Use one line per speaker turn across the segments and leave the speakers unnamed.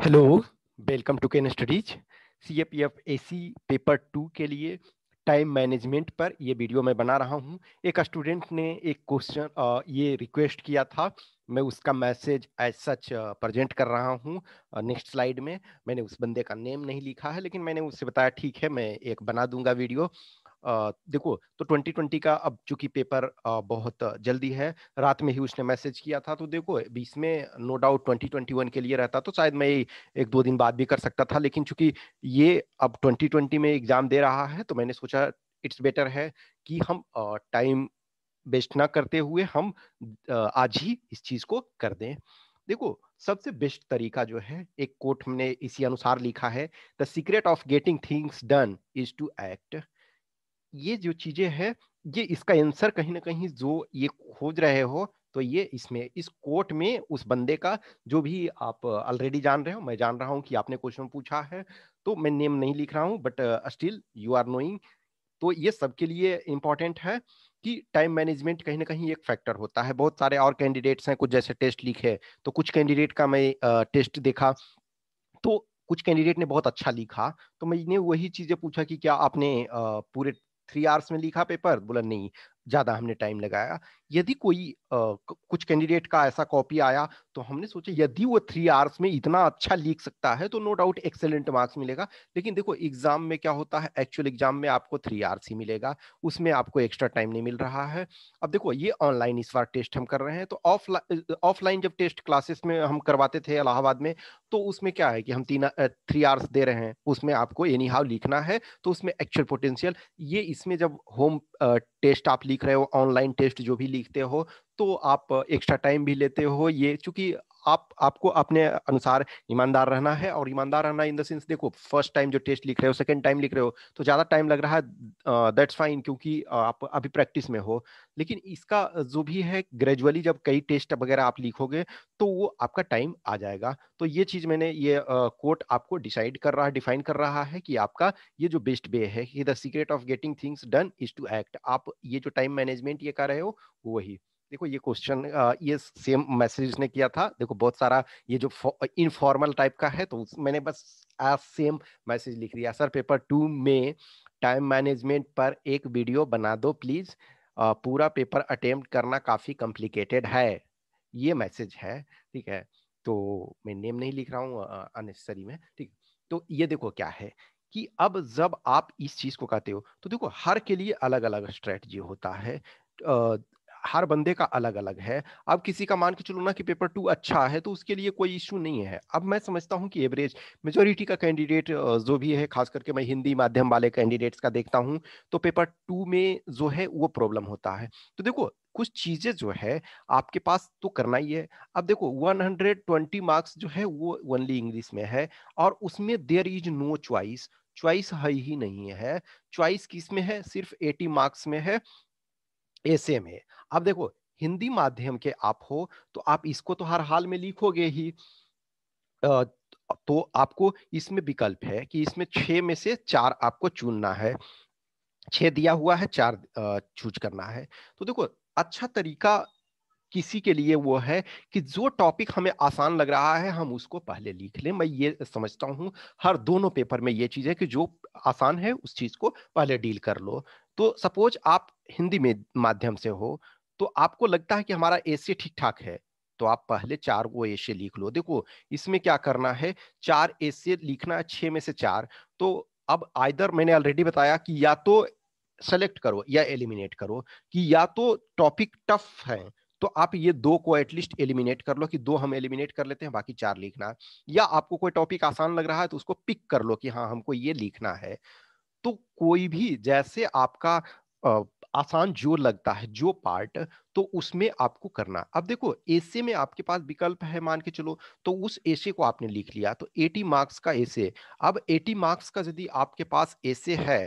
hello welcome to Ken studies C A P F A C paper two के लिए time management पर ये video मैं बना रहा हूँ एक स्टूडेंट ने एक क्वेश्चन ये रिक्वेस्ट किया था मैं उसका मैसेज एज सच प्रजेंट कर रहा हूँ नेक्स्ट स्लाइड में मैंने उस बंदे का नेम नहीं लिखा है लेकिन मैंने उससे बताया ठीक है मैं एक बना दूंगा वीडियो देखो तो 2020 का अब चूंकि पेपर बहुत जल्दी है रात में ही उसने मैसेज किया था तो देखो बीस में नो डाउट 2021 के लिए रहता तो शायद मैं एक दो दिन बाद भी कर सकता था लेकिन चूंकि ये अब 2020 में एग्जाम दे रहा है तो मैंने सोचा इट्स बेटर है कि हम टाइम वेस्ट ना करते हुए हम आज ही इस चीज को कर दें देखो सबसे बेस्ट तरीका जो है एक कोट हमने इसी अनुसार लिखा है the secret of getting things done is to act ये जो चीजें हैं ये इसका आंसर कहीं ना कहीं जो ये खोज रहे हो तो ये इसमें इस कोर्ट में उस बंदे का जो भी आप ऑलरेडी जान रहे हो मैं जान रहा हूँ कि आपने क्वेश्चन पूछा है तो मैं नेम नहीं लिख रहा हूँ but still you are knowing तो ये सबके लिए इम्पोर्टेंट है कि टाइम मैनेजमेंट कहीं ना कहीं एक फैक्टर होता है बहुत सारे और कैंडिडेट्स हैं कुछ जैसे टेस्ट लिखे तो कुछ कैंडिडेट का मैं टेस्ट uh, देखा तो कुछ कैंडिडेट ने बहुत अच्छा लिखा तो मैंने वही चीज़ें पूछा कि क्या आपने uh, पूरे थ्री आवर्स में लिखा पेपर बोला नहीं ज़्यादा हमने टाइम लगाया यदि कोई आ, कुछ कैंडिडेट का ऐसा कॉपी आया तो हमने सोचा यदि वो थ्री आवर्स में इतना अच्छा लिख सकता है तो नो डाउट एक्सेलेंट मार्क्स मिलेगा लेकिन देखो एग्जाम में क्या होता है एक्चुअल एग्जाम में आपको थ्री आवर्स ही मिलेगा उसमें आपको एक्स्ट्रा टाइम नहीं मिल रहा है अब देखो ये ऑनलाइन इस बार टेस्ट हम कर रहे हैं तो ऑफलाइन ऑफलाइन जब टेस्ट क्लासेस में हम करवाते थे इलाहाबाद में तो उसमें क्या है कि हम तीन थ्री आवर्स दे रहे हैं उसमें आपको एनी हाउ लिखना है तो उसमें एक्चुअल पोटेंशियल ये इसमें जब होम टेस्ट आप लिख रहे हो ऑनलाइन टेस्ट जो भी likt jeho तो आप एक्स्ट्रा टाइम भी लेते हो ये चूंकि आप आपको अपने अनुसार ईमानदार रहना है और ईमानदार रहना इन द सेंस देखो फर्स्ट टाइम जो टेस्ट लिख रहे हो सेकंड टाइम लिख रहे हो तो ज़्यादा टाइम लग रहा है दैट्स फाइन क्योंकि आप अभी प्रैक्टिस में हो लेकिन इसका जो भी है ग्रेजुअली जब कई टेस्ट वगैरह आप लिखोगे तो वो आपका टाइम आ जाएगा तो ये चीज़ मैंने ये कोर्ट आपको डिसाइड कर रहा है डिफाइन कर रहा है कि आपका ये जो बेस्ट वे है कि the secret of getting things done is to act आप ये जो टाइम मैनेजमेंट ये कर रहे हो वही देखो ये क्वेश्चन ये सेम मैसेज ने किया था देखो बहुत सारा ये जो इनफॉर्मल टाइप का है तो मैंने बस एज सेम मैसेज लिख दिया सर पेपर टू में टाइम मैनेजमेंट पर एक वीडियो बना दो प्लीज पूरा पेपर अटेम्प्ट करना काफ़ी कॉम्प्लिकेटेड है ये मैसेज है ठीक है तो मैं नेम नहीं लिख रहा हूँ अननेसेसरी में ठीक तो ये देखो क्या है कि अब जब आप इस चीज़ को कहते हो तो देखो हर के लिए अलग अलग स्ट्रेटजी होता है हर बंदे का अलग अलग है अब किसी का मान के चलो ना कि पेपर टू अच्छा है तो उसके लिए कोई इशू नहीं है अब मैं समझता हूँ कि एवरेज मेजोरिटी का कैंडिडेट जो भी है खास करके मैं हिंदी माध्यम वाले कैंडिडेट्स का देखता हूँ तो पेपर टू में जो है वो प्रॉब्लम होता है तो देखो कुछ चीज़ें जो है आपके पास तो करना ही है अब देखो 120 मार्क्स जो है वो ओनली इंग्लिश में है और उसमें there is no choice choice है ही नहीं है चॉइस किस में है सिर्फ 80 मार्क्स में है ऐसे सेम है अब देखो हिंदी माध्यम के आप हो तो आप इसको तो हर हाल में लिखोगे ही तो आपको इसमें विकल्प है कि इसमें छः में से चार आपको चुनना है छ दिया हुआ है चार चूज करना है तो देखो अच्छा तरीका किसी के लिए वो है कि जो टॉपिक हमें आसान लग रहा है हम उसको पहले लिख लें मैं ये समझता हूँ हर दोनों पेपर में ये चीज़ है कि जो आसान है उस चीज़ को पहले डील कर लो तो सपोज आप हिंदी में माध्यम से हो तो आपको लगता है कि हमारा ए ठीक ठाक है तो आप पहले चार वो एसे लिख लो देखो इसमें क्या करना है चार एसे लिखना है छह में से चार तो अब आइदर मैंने ऑलरेडी बताया कि या तो सेलेक्ट करो या एलिमिनेट करो कि या तो टॉपिक टफ है तो आप ये दो को एटलीस्ट एलिमिनेट कर लो कि दो हम एलिमिनेट कर लेते हैं बाकी चार लिखना या आपको कोई टॉपिक आसान लग रहा है तो उसको पिक कर लो कि हाँ हमको ये लिखना है तो कोई भी जैसे आपका आसान जो लगता है जो पार्ट तो उसमें आपको करना अब देखो एसे में आपके पास विकल्प है मान के चलो तो उस एसे को आपने लिख लिया तो 80 मार्क्स का एसे अब 80 मार्क्स का यदि आपके पास एसे है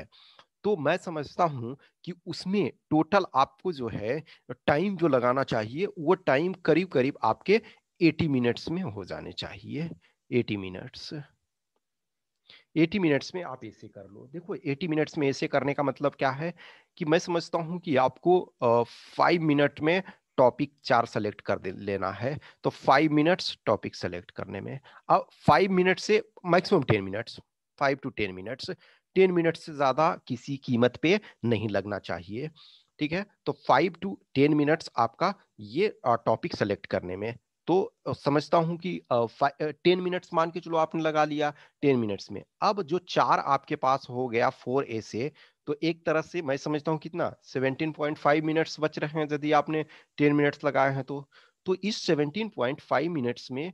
तो मैं समझता हूं कि उसमें टोटल आपको जो है टाइम जो लगाना चाहिए वो टाइम करीब करीब आपके 80 मिनट्स में हो जाने चाहिए 80 मिनट्स 80 मिनट्स में आप ऐसे कर लो देखो 80 मिनट्स में ऐसे करने का मतलब क्या है कि मैं समझता हूँ कि आपको फाइव मिनट में टॉपिक चार सेलेक्ट कर लेना है तो फाइव मिनट्स टॉपिक सेलेक्ट करने में अब फाइव मिनट से maximum ten minutes five to ten minutes ten minute से ज़्यादा किसी कीमत पे नहीं लगना चाहिए ठीक है तो फाइव टू टेन मिनट्स आपका ये टॉपिक सेलेक्ट करने में तो समझता हूं कि टेन मिनट्स मान के चलो आपने लगा लिया टेन मिनट्स में अब जो चार आपके पास हो गया फोर ए से तो एक तरह से मैं समझता हूं कितना सेवनटीन पॉइंट फाइव मिनट्स बच रहे हैं यदि आपने टेन मिनट्स लगाए हैं तो तो इस सेवनटीन पॉइंट फाइव मिनट्स में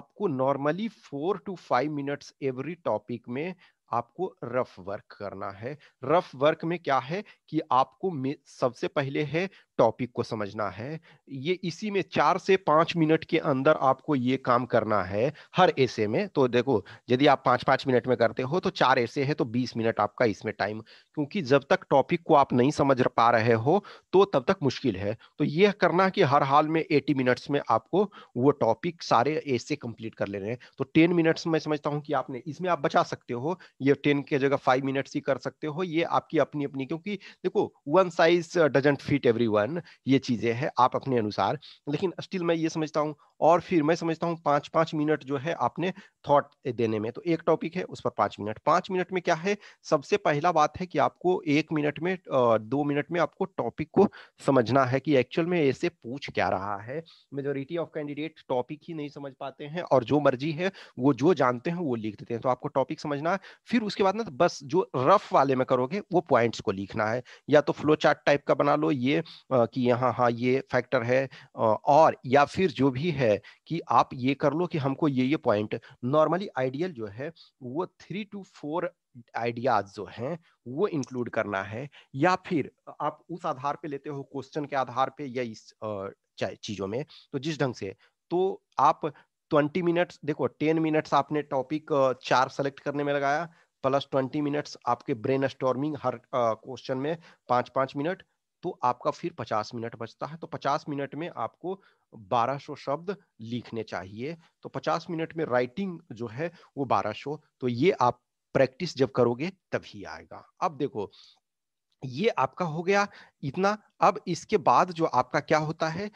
आपको normally four to five minutes every topic में आपको रफ वर्क करना है रफ वर्क में क्या है कि आपको सबसे पहले है टॉपिक को समझना है ये इसी में चार से पाँच मिनट के अंदर आपको ये काम करना है हर ऐसे में तो देखो यदि आप पाँच पाँच मिनट में करते हो तो चार ऐसे है तो बीस मिनट आपका इसमें टाइम क्योंकि जब तक टॉपिक को आप नहीं समझ पा रहे हो तो तब तक मुश्किल है तो यह करना कि हर हाल में एटी मिनट्स में आपको वो टॉपिक सारे ऐसे कंप्लीट कर ले रहे हैं तो टेन मिनट्स में समझता हूँ कि आपने इसमें आप बचा सकते हो ये टेन के जगह फाइव मिनट्स ही कर सकते हो ये आपकी अपनी अपनी क्योंकि देखो one size doesn't fit everyone ये चीज़ें हैं आप अपने अनुसार लेकिन स्टिल मैं ये समझता हूँ और फिर मैं समझता हूँ पांच पांच मिनट जो है आपने थॉट देने में तो एक टॉपिक है उस पर पांच मिनट पांच मिनट में क्या है सबसे पहला बात है कि आपको एक मिनट में दो मिनट में आपको टॉपिक को समझना है कि एक्चुअल में ऐसे पूछ क्या रहा है मेजोरिटी ऑफ कैंडिडेट टॉपिक ही नहीं समझ पाते हैं और जो मर्जी है वो जो जानते हैं वो लिख देते हैं तो आपको टॉपिक समझना है फिर उसके बाद ना बस जो रफ वाले में करोगे वो पॉइंट्स को लिखना है या तो फ्लो चार्ट टाइप का बना लो ये कि यहाँ हाँ ये फैक्टर है और या फिर जो भी है कि आप ये कर लो कि हमको ये ये पॉइंट नॉर्मली आइडियल जो है वो थ्री टू फोर आइडियाज जो हैं वो इंक्लूड करना है या फिर आप उस आधार पे लेते हो क्वेश्चन के आधार पे या इस चीज़ों में तो जिस ढंग से तो आप ट्वेंटी मिनट्स देखो टेन मिनट्स आपने टॉपिक चार सेलेक्ट करने में लगाया प्लस ट्वेंटी मिनट्स आपके ब्रेन स्टॉर्मिंग हर क्वेश्चन में पाँच पाँच मिनट तो आपका फिर पचास मिनट बचता है तो पचास मिनट में आपको 1200 शब्द लिखने चाहिए तो 50 मिनट में राइटिंग जो है वो 1200 तो ये आप प्रैक्टिस जब करोगे तभी आएगा अब देखो ये आपका हो गया इतना अब इसके बाद जो आपका क्या होता है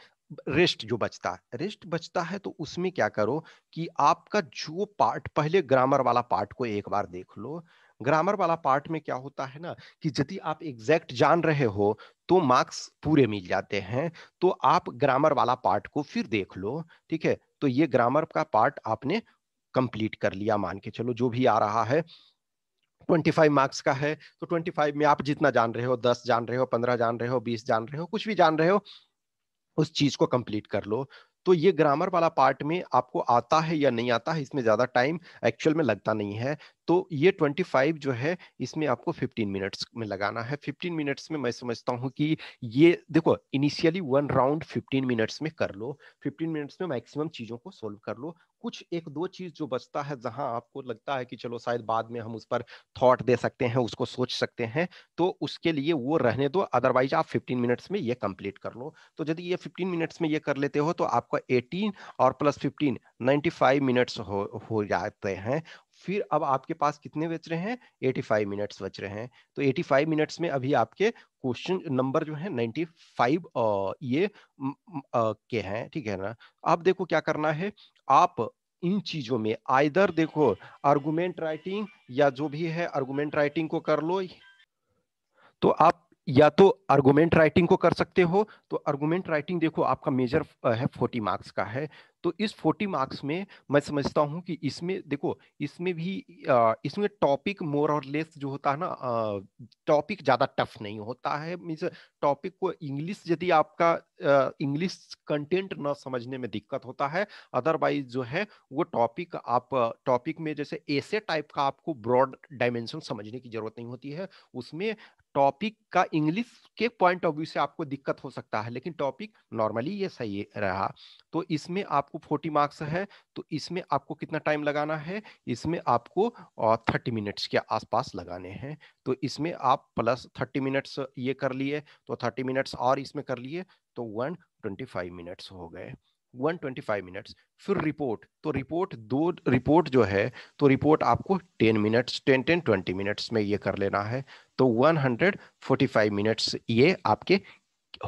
रेस्ट जो बचता है रेस्ट बचता है तो उसमें क्या करो कि आपका जो पार्ट पहले ग्रामर वाला पार्ट को एक बार देख लो ग्रामर वाला पार्ट में क्या होता है ना कि यदि आप एग्जैक्ट जान रहे हो तो मार्क्स पूरे मिल जाते हैं तो आप ग्रामर वाला पार्ट को फिर देख लो ठीक है तो ये ग्रामर का पार्ट आपने कंप्लीट कर लिया मान के चलो जो भी आ रहा है 25 मार्क्स का है तो 25 में आप जितना जान रहे हो 10 जान रहे हो 15 जान रहे हो 20 जान रहे हो कुछ भी जान रहे हो उस चीज को कंप्लीट कर लो तो ये ग्रामर वाला पार्ट में आपको आता है या नहीं आता है इसमें ज़्यादा टाइम एक्चुअल में लगता नहीं है तो ये 25 जो है इसमें आपको 15 मिनट्स में लगाना है 15 मिनट्स में मैं समझता हूँ कि ये देखो इनिशियली वन राउंड 15 मिनट्स में कर लो 15 मिनट्स में मैक्सिमम चीज़ों को सोल्व कर लो कुछ एक दो चीज़ जो बचता है जहां आपको लगता है कि चलो शायद बाद में हम उस पर थॉट दे सकते हैं उसको सोच सकते हैं तो उसके लिए वो रहने दो अदरवाइज आप 15 मिनट्स में ये कंप्लीट कर लो तो यदि ये 15 मिनट्स में ये कर लेते हो तो आपका 18 और प्लस 15 95 मिनट्स हो हो जाते हैं फिर अब आपके पास कितने बच रहे हैं 85 मिनट्स बच रहे हैं तो 85 मिनट्स में अभी आपके क्वेश्चन नंबर जो है 95 फाइव ये के हैं ठीक है ना अब देखो क्या करना है आप इन चीजों में आइधर देखो आर्गूमेंट राइटिंग या जो भी है आर्गूमेंट राइटिंग को कर लो तो आप या तो आर्गूमेंट राइटिंग को कर सकते हो तो आर्गूमेंट राइटिंग देखो आपका मेजर है फोर्टी मार्क्स का है तो इस 40 मार्क्स में मैं समझता हूँ कि इसमें देखो इसमें भी इसमें टॉपिक मोर और लेस जो होता है ना टॉपिक ज़्यादा टफ नहीं होता है मीन्स टॉपिक को इंग्लिश यदि आपका इंग्लिश कंटेंट ना समझने में दिक्कत होता है अदरवाइज जो है वो टॉपिक आप टॉपिक में जैसे ऐसे टाइप का आपको ब्रॉड डायमेंशन समझने की जरूरत नहीं होती है उसमें टॉपिक का इंग्लिश के पॉइंट ऑफ व्यू से आपको दिक्कत हो सकता है लेकिन टॉपिक नॉर्मली ये सही रहा तो इसमें आपको फोर्टी मार्क्स है तो इसमें आपको कितना टाइम लगाना है इसमें आपको थर्टी मिनट्स के आसपास लगाने हैं तो इसमें आप प्लस थर्टी मिनट्स ये कर लिए तो थर्टी मिनट्स और इसमें कर लिए तो वन ट्वेंटी फाइव मिनट्स हो गए 125 मिनट्स फिर रिपोर्ट तो रिपोर्ट दो रिपोर्ट जो है तो रिपोर्ट आपको 10 मिनट्स 10 10 20 मिनट्स में ये कर लेना है तो 145 मिनट्स ये आपके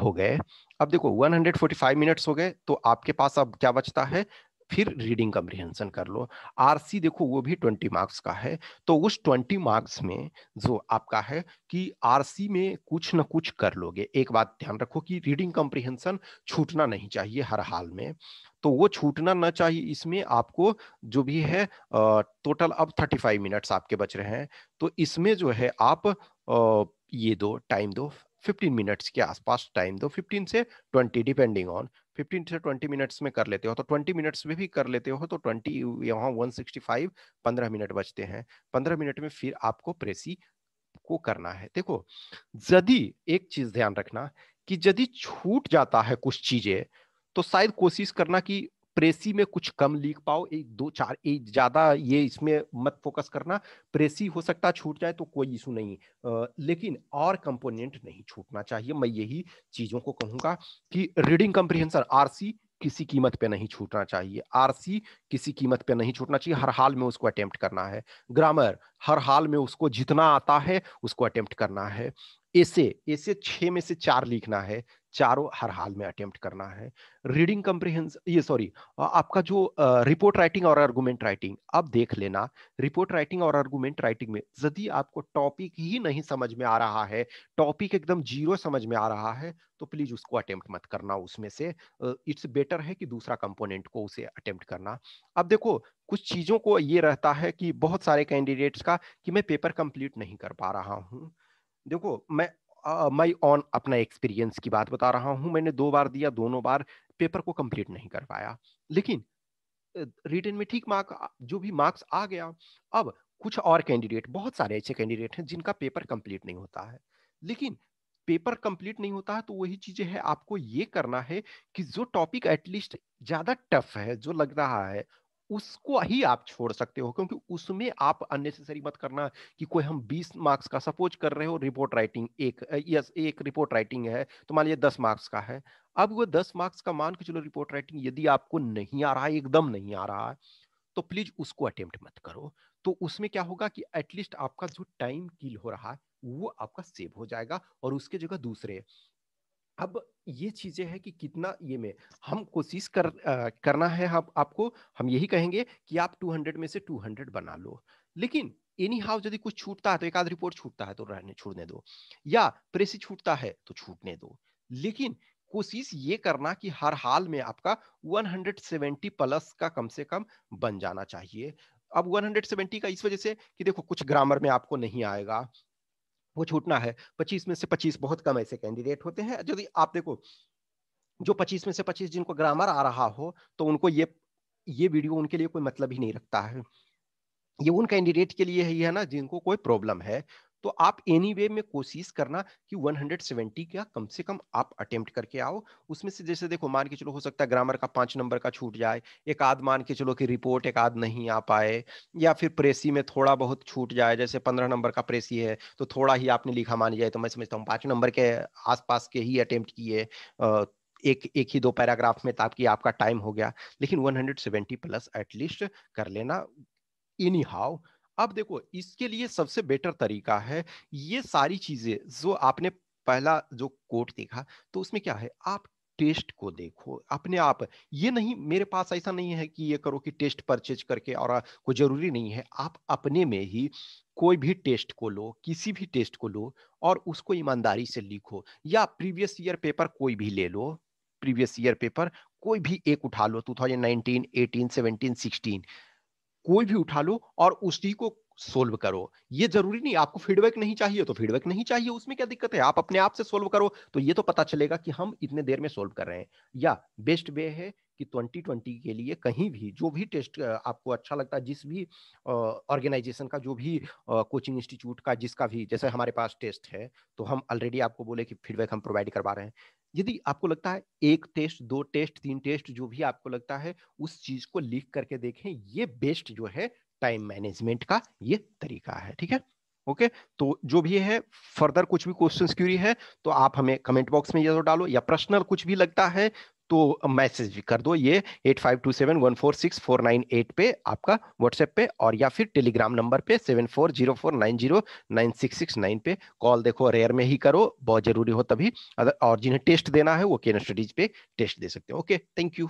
हो गए अब देखो 145 मिनट्स हो गए तो आपके पास अब क्या बचता है फिर रीडिंग कम्प्रिहेंशन कर लो आरसी देखो वो भी ट्वेंटी मार्क्स का है तो उस ट्वेंटी मार्क्स में जो आपका है कि आरसी में कुछ ना कुछ कर लोगे एक बात ध्यान रखो कि रीडिंग कम्प्रिहेंशन छूटना नहीं चाहिए हर हाल में तो वो छूटना ना चाहिए इसमें आपको जो भी है टोटल अब थर्टी फाइव मिनट्स आपके बच रहे हैं तो इसमें जो है आप ये दो टाइम दो 15 मिनट्स के आसपास टाइम दो 15 से 20 डिपेंडिंग ऑन 15 से 20 मिनट्स में कर लेते हो तो 20 मिनट्स में भी कर लेते हो तो 20 यहाँ 165 15 मिनट बचते हैं 15 मिनट में फिर आपको प्रेसी को करना है देखो यदि एक चीज ध्यान रखना कि यदि छूट जाता है कुछ चीजें तो शायद कोशिश करना कि प्रेसी में कुछ कम लिख पाओ एक दो चार एक ज्यादा ये इसमें मत फोकस करना प्रेसी हो सकता छूट जाए तो कोई इशू नहीं आ, लेकिन और कंपोनेंट नहीं छूटना चाहिए मैं यही चीजों को कहूंगा कि रीडिंग कंप्रीहेंशन आरसी किसी कीमत पे नहीं छूटना चाहिए आरसी किसी कीमत पे नहीं छूटना चाहिए हर हाल में उसको अटेम्प्ट करना है ग्रामर हर हाल में उसको जितना आता है उसको अटेम्प्ट करना है ऐसे ऐसे छह में से चार लिखना है चारों हर हाल में अटेम्प्ट करना है रीडिंग कंप्रिहेंस ये सॉरी आपका जो रिपोर्ट राइटिंग और आर्गूमेंट राइटिंग अब देख लेना रिपोर्ट राइटिंग और आर्गूमेंट राइटिंग में यदि आपको टॉपिक ही नहीं समझ में आ रहा है टॉपिक एकदम जीरो समझ में आ रहा है तो प्लीज उसको अटेम्प्ट मत करना उसमें से इट्स बेटर है कि दूसरा कंपोनेंट को उसे अटेम्प्ट करना अब देखो कुछ चीज़ों को ये रहता है कि बहुत सारे कैंडिडेट्स का कि मैं पेपर कंप्लीट नहीं कर पा रहा हूँ देखो मैं मैं ऑन अपना एक्सपीरियंस की बात बता रहा हूँ मैंने दो बार दिया दोनों बार पेपर को कंप्लीट नहीं कर पाया लेकिन रिटर्न में ठीक मार्क जो भी मार्क्स आ गया अब कुछ और कैंडिडेट बहुत सारे ऐसे कैंडिडेट हैं जिनका पेपर कंप्लीट नहीं होता है लेकिन पेपर कंप्लीट नहीं होता है तो वही चीजें है आपको ये करना है कि जो टॉपिक एटलीस्ट ज्यादा टफ है जो लग रहा है उसको ही आप छोड़ सकते हो क्योंकि उसमें आप अननेसेसरी मत करना कि कोई हम 20 मार्क्स का सपोज कर रहे हो रिपोर्ट राइटिंग एक यस एक रिपोर्ट राइटिंग है तो मान लीजिए 10 मार्क्स का है अब वो 10 मार्क्स का मान के चलो रिपोर्ट राइटिंग यदि आपको नहीं आ रहा एकदम नहीं आ रहा तो प्लीज उसको अटेम्प्ट मत करो तो उसमें क्या होगा कि एटलीस्ट आपका जो टाइम किल हो रहा है वो आपका सेव हो जाएगा और उसके जगह दूसरे अब ये चीजें हैं कि कितना ये में हम कोशिश कर आ, करना है हम आपको हम यही कहेंगे कि आप 200 में से 200 बना लो लेकिन एनी हाउ यदि कुछ छूटता है तो एक आध रिपोर्ट छूटता है तो रहने छोड़ने दो या प्रेसी छूटता है तो छूटने दो लेकिन कोशिश ये करना कि हर हाल में आपका 170 प्लस का कम से कम बन जाना चाहिए अब 170 का इस वजह से कि देखो कुछ ग्रामर में आपको नहीं आएगा वो छूटना है पच्चीस में से पच्चीस बहुत कम ऐसे कैंडिडेट होते हैं यदि आप देखो जो पच्चीस में से पच्चीस जिनको ग्रामर आ रहा हो तो उनको ये ये वीडियो उनके लिए कोई मतलब ही नहीं रखता है ये उन कैंडिडेट के लिए ही है ना जिनको कोई प्रॉब्लम है तो आप एनी वे में कोशिश करना कि 170 का कम से कम आप अटेम्प्ट करके आओ उसमें से जैसे देखो मान के चलो हो सकता है ग्रामर का पांच नंबर का छूट जाए एक आध मान के चलो कि रिपोर्ट एक आध नहीं आ पाए या फिर प्रेसी में थोड़ा बहुत छूट जाए जैसे पंद्रह नंबर का प्रेसी है तो थोड़ा ही आपने लिखा मान जाए तो मैं समझता हूँ पाँच नंबर के आसपास के ही अटेम्प्ट किए एक एक ही दो पैराग्राफ में ताकि आपका टाइम हो गया लेकिन 170 प्लस एटलीस्ट कर लेना एनी हाउ अब देखो इसके लिए सबसे बेटर तरीका है ये सारी चीजें जो आपने पहला जो कोट देखा तो उसमें क्या है आप टेस्ट को देखो अपने आप ये नहीं मेरे पास ऐसा नहीं है कि ये करो कि टेस्ट परचेज करके और कोई जरूरी नहीं है आप अपने में ही कोई भी टेस्ट को लो किसी भी टेस्ट को लो और उसको ईमानदारी से लिखो या प्रीवियस ईयर पेपर कोई भी ले लो प्रीवियस ईयर पेपर कोई भी एक उठा लो 2019, 18, 17, 16 कोई भी उठा लो और उसी को सोल्व करो ये जरूरी नहीं आपको फीडबैक नहीं चाहिए तो फीडबैक नहीं चाहिए उसमें क्या दिक्कत है आप अपने आप से सोल्व करो तो ये तो पता चलेगा कि हम इतने देर में सोल्व कर रहे हैं या बेस्ट वे है कि 2020 के लिए कहीं भी जो भी टेस्ट आपको अच्छा लगता है जिस भी ऑर्गेनाइजेशन का जो भी कोचिंग इंस्टीट्यूट का जिसका भी जैसे हमारे पास टेस्ट है तो हम ऑलरेडी आपको बोले कि फीडबैक हम प्रोवाइड करवा रहे हैं यदि आपको लगता है एक टेस्ट दो टेस्ट तीन टेस्ट जो भी आपको लगता है उस चीज को लिख करके देखें ये बेस्ट जो है टाइम मैनेजमेंट का ये तरीका है ठीक है ओके तो जो भी है फर्दर कुछ भी क्वेश्चन क्यूरी है तो आप हमें कमेंट बॉक्स में ये तो डालो या पर्सनल कुछ भी लगता है तो मैसेज भी कर दो ये eight five two seven one four six four nine eight पे आपका व्हाट्सएप पे और या फिर टेलीग्राम नंबर पे seven four zero four nine zero nine six six nine पे कॉल देखो रेयर में ही करो बहुत जरूरी हो तभी और जिन्हें टेस्ट देना है वो केन स्टडीज पे टेस्ट दे सकते हो ओके थैंक यू